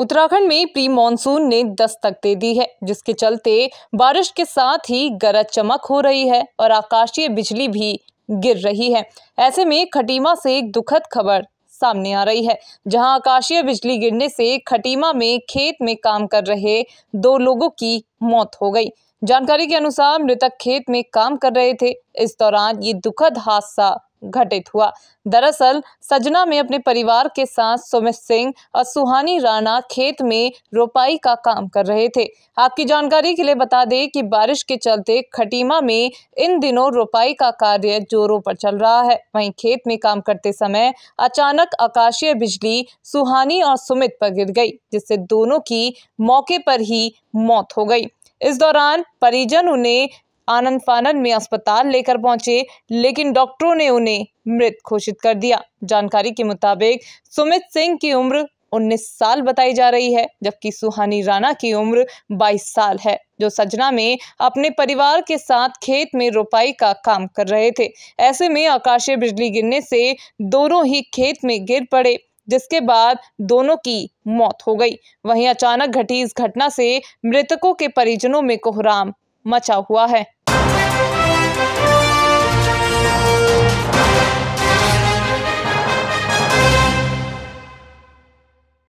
उत्तराखंड में pre monsoon ने दस्तक दे दी है जिसके चलते बारिश के साथ ही गरज चमक हो रही है और आकाशीय बिजली भी गिर रही है ऐसे में खटीमा से एक दुखद खबर सामने आ रही है जहां आकाशीय बिजली गिरने से खटीमा में खेत में काम कर रहे दो लोगों की मौत हो गई जानकारी के अनुसार मृतक खेत में काम कर रहे थे इस दौरान ये दुखद हादसा घटित हुआ दरअसल सजना में अपने परिवार के साथ सुमित सिंह और सुहानी राणा खेत में रोपाई का काम कर रहे थे आपकी जानकारी के लिए बता दें कि बारिश के चलते खटीमा में इन दिनों रोपाई का कार्य जोरों पर चल रहा है वहीं खेत में काम करते समय अचानक आकाशीय बिजली सुहानी और सुमित पर गिर गई जिससे दोनों की मौके पर ही मौत हो गई इस दौरान परिजन उन्हें आनंद फानंद में अस्पताल लेकर पहुंचे लेकिन डॉक्टरों ने उन्हें मृत घोषित कर दिया जानकारी के मुताबिक सुमित सिंह की उम्र 19 साल बताई जा रही है जबकि सुहानी राणा की उम्र 22 साल है जो सजना में अपने परिवार के साथ खेत में रोपाई का काम कर रहे थे ऐसे में आकाशीय बिजली गिरने से दोनों ही खेत में गिर पड़े जिसके बाद दोनों की मौत हो गई वहीं अचानक घटी इस घटना से मृतकों के परिजनों में कोहराम मचा हुआ है